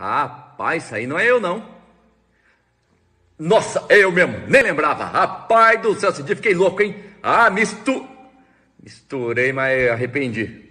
Rapaz, isso aí não é eu não. Nossa, é eu mesmo, nem lembrava. Rapaz do céu, esse dia fiquei louco, hein? Ah, mistu... misturei, mas arrependi.